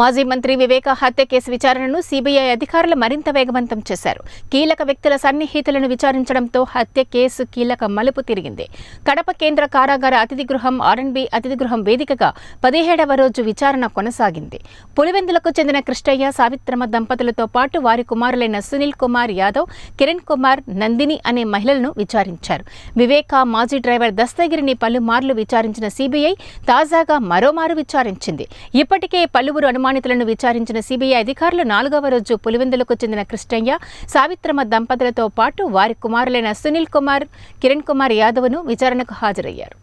మాజీ మంత్రి వివేక హత్య కేసు విచారణను సీబీఐ అధికారులు మరింత వేగవంతం చేశారు కీలక వ్యక్తుల సన్నిహితులను విచారించడంతో హత్య కేసు కీలక మలుపు తిరిగింది కడప కేంద్ర కారాగార అతిథి గృహం ఆర్ఎన్బి అతిథి గృహం వేదికగా పదిహేడవ రోజు విచారణ కొనసాగింది పులివెందులకు చెందిన కృష్ణయ్య సావిత్రమ్మ దంపతులతో పాటు వారి కుమారులైన సునీల్ కుమార్ యాదవ్ కిరణ్ కుమార్ నందిని అనే మహిళలను విచారించారు వివేక మాజీ డ్రైవర్ దస్తగిరిని పలుమార్లు విచారించిన సీబీఐ తాజాగా మరోమారు విచారించింది ఇప్పటికే పలువురు అనుమానితులను విచారించిన సిబిఐ అధికారులు నాలుగవ రోజు పులివెందులకు చెందిన కృష్ణయ్య సావిత్రమ్మ దంపతులతో పాటు వారి కుమారులైన సునీల్ కుమార్ కిరణ్ కుమార్ యాదవ్ను విచారణకు హాజరయ్యారు